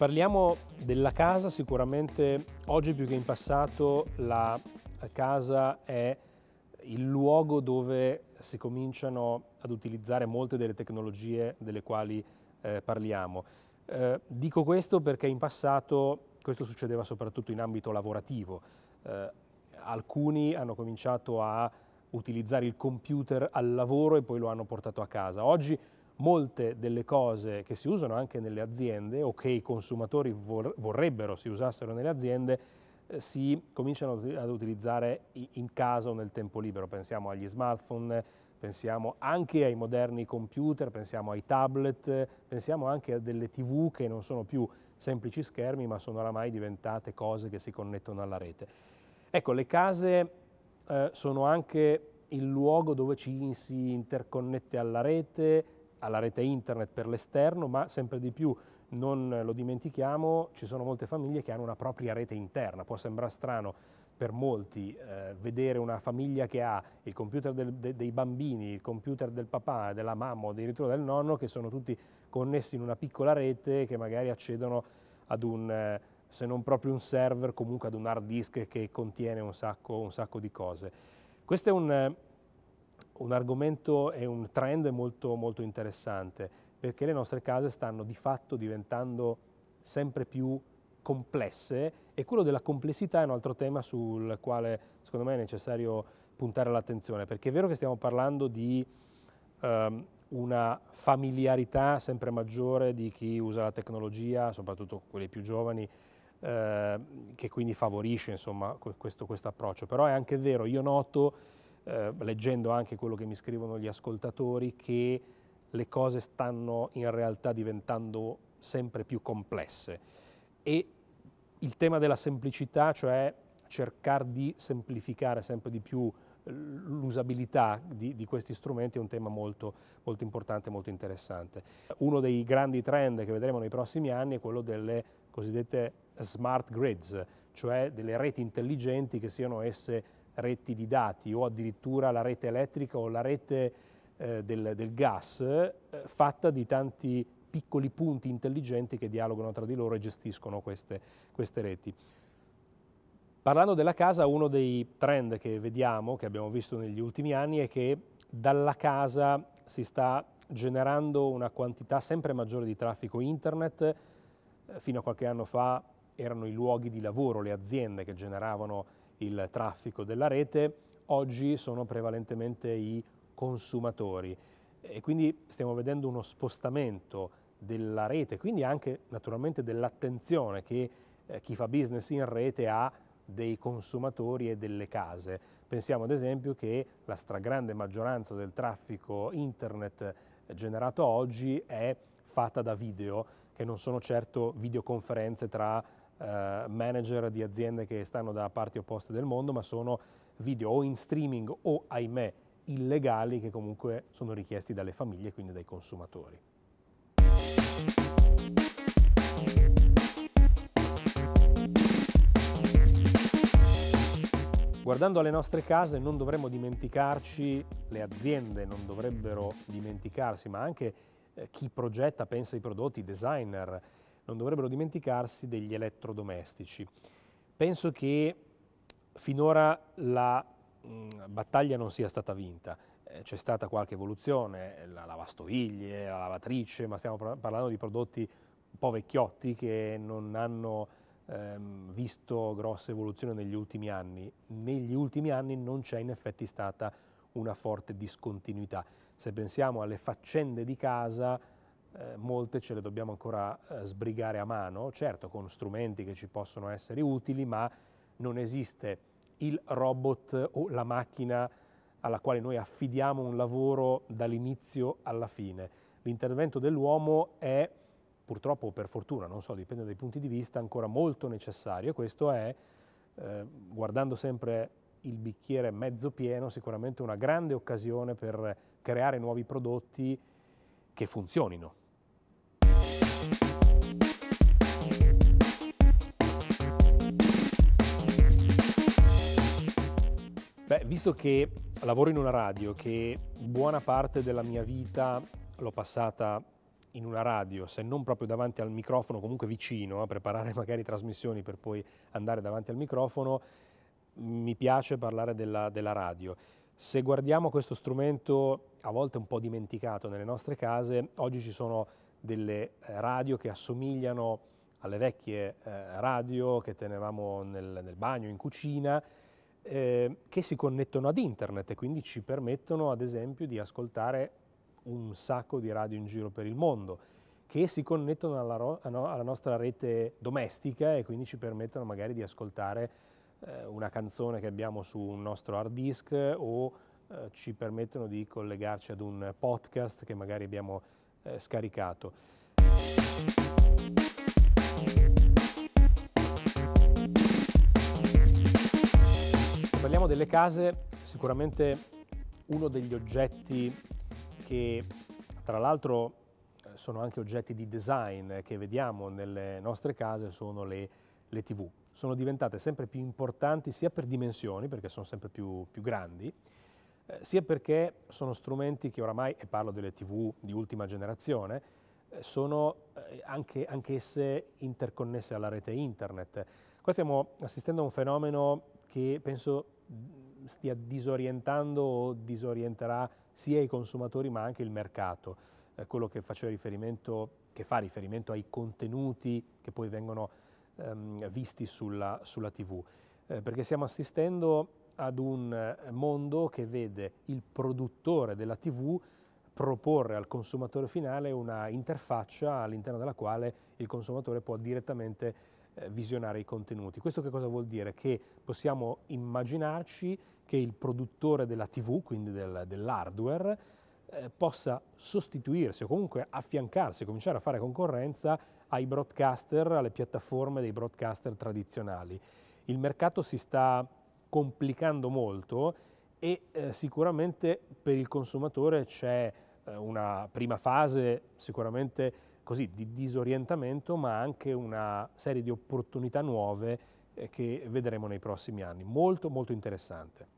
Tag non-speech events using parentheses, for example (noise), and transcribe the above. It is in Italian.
parliamo della casa, sicuramente oggi più che in passato la casa è il luogo dove si cominciano ad utilizzare molte delle tecnologie delle quali eh, parliamo. Eh, dico questo perché in passato questo succedeva soprattutto in ambito lavorativo. Eh, alcuni hanno cominciato a utilizzare il computer al lavoro e poi lo hanno portato a casa. Oggi molte delle cose che si usano anche nelle aziende o che i consumatori vorrebbero si usassero nelle aziende eh, si cominciano ad utilizzare in casa o nel tempo libero. Pensiamo agli smartphone, pensiamo anche ai moderni computer, pensiamo ai tablet, pensiamo anche a delle tv che non sono più semplici schermi ma sono oramai diventate cose che si connettono alla rete. Ecco, le case eh, sono anche il luogo dove ci si interconnette alla rete, alla rete internet per l'esterno, ma sempre di più non lo dimentichiamo, ci sono molte famiglie che hanno una propria rete interna. Può sembrare strano per molti eh, vedere una famiglia che ha il computer del, de, dei bambini, il computer del papà, della mamma o addirittura del nonno, che sono tutti connessi in una piccola rete che magari accedono ad un, eh, se non proprio un server, comunque ad un hard disk che contiene un sacco, un sacco di cose. Questo è un eh, un argomento e un trend molto, molto interessante perché le nostre case stanno di fatto diventando sempre più complesse e quello della complessità è un altro tema sul quale secondo me è necessario puntare l'attenzione perché è vero che stiamo parlando di um, una familiarità sempre maggiore di chi usa la tecnologia, soprattutto quelli più giovani, eh, che quindi favorisce insomma, questo, questo approccio. Però è anche vero, io noto eh, leggendo anche quello che mi scrivono gli ascoltatori, che le cose stanno in realtà diventando sempre più complesse. E il tema della semplicità, cioè cercare di semplificare sempre di più eh, l'usabilità di, di, questi strumenti è un tema molto, molto importante e molto interessante. Uno dei grandi trend che vedremo nei prossimi anni è quello delle cosiddette smart grids, cioè delle reti intelligenti che siano esse reti di dati o addirittura la rete elettrica o la rete eh, del, del, gas eh, fatta di tanti piccoli punti intelligenti che dialogano tra di loro e gestiscono queste, queste reti. Parlando della casa, uno dei trend che vediamo, che abbiamo visto negli ultimi anni, è che dalla casa si sta generando una quantità sempre maggiore di traffico internet. Eh, fino a qualche anno fa erano i luoghi di lavoro, le aziende che generavano il traffico della rete, oggi sono prevalentemente i consumatori e quindi stiamo vedendo uno spostamento della rete, quindi anche naturalmente dell'attenzione che eh, chi fa business in rete ha dei consumatori e delle case. Pensiamo ad esempio che la stragrande maggioranza del traffico internet eh, generato oggi è fatta da video, che non sono certo videoconferenze tra eh, manager di aziende che stanno da parti opposte del mondo, ma sono video o in streaming o, ahimè, illegali che comunque sono richiesti dalle famiglie e quindi dai consumatori. Guardando alle nostre case non dovremmo dimenticarci, le aziende non dovrebbero dimenticarsi, ma anche eh, chi progetta, pensa ai prodotti, i designer, non dovrebbero dimenticarsi degli elettrodomestici. Penso che finora la mh, battaglia non sia stata vinta. Eh, c'è stata qualche evoluzione, la lavastoviglie, la lavatrice, ma stiamo parlando di prodotti un po' vecchiotti che non hanno ehm, visto grosse evoluzioni negli ultimi anni. Negli ultimi anni non c'è in effetti stata una forte discontinuità. Se pensiamo alle faccende di casa, eh, molte ce le dobbiamo ancora eh, sbrigare a mano, certo con strumenti che ci possono essere utili, ma non esiste il robot o la macchina alla quale noi affidiamo un lavoro dall'inizio alla fine. L'intervento dell'uomo è purtroppo o per fortuna, non so, dipende dai punti di vista, ancora molto necessario e questo è, eh, guardando sempre il bicchiere mezzo pieno, sicuramente una grande occasione per creare nuovi prodotti che funzionino. Beh, visto che lavoro in una radio, che buona parte della mia vita l'ho passata in una radio, se non proprio davanti al microfono, comunque vicino, a preparare (laughs) magari trasmissioni per poi andare davanti al microfono, mi piace parlare della, della radio. Se guardiamo questo strumento, a volte un po' dimenticato nelle nostre case, oggi ci sono delle eh, radio che assomigliano alle vecchie eh, radio che tenevamo nel, nel bagno, in cucina, eh, che si connettono ad internet e quindi ci permettono ad esempio di ascoltare un sacco di radio in giro per il mondo, che si connettono alla, alla nostra rete domestica e quindi ci permettono magari di ascoltare eh, una canzone che abbiamo su un nostro hard disk o eh, ci permettono di collegarci ad un podcast che magari abbiamo eh, scaricato. delle case sicuramente uno degli oggetti che tra l'altro eh, sono anche oggetti di design che vediamo nelle nostre case sono le, le tv. Sono diventate sempre più importanti sia per dimensioni, perché sono sempre più, più grandi, eh, sia perché sono strumenti che oramai, e parlo delle tv di ultima generazione, eh, sono anche, anch'esse interconnesse alla rete internet. Qua stiamo assistendo a un fenomeno che penso stia disorientando o disorienterà sia i consumatori ma anche il mercato. Eh, quello che, che, fa riferimento ai contenuti che poi vengono ehm, visti sulla, sulla TV. Eh, perché stiamo assistendo ad un eh, mondo che vede il produttore della TV proporre al consumatore finale una interfaccia all'interno della quale il consumatore può direttamente eh, visionare i contenuti. Questo che cosa vuol dire? Che possiamo immaginarci che il produttore della TV, quindi del, dell'hardware, eh, possa sostituirsi o comunque affiancarsi, cominciare a fare concorrenza ai broadcaster, alle piattaforme dei broadcaster tradizionali. Il mercato si sta complicando molto e eh, sicuramente per il consumatore c'è eh, una prima fase sicuramente così, di disorientamento, ma anche una serie di opportunità nuove eh, che vedremo nei prossimi anni. Molto, molto interessante.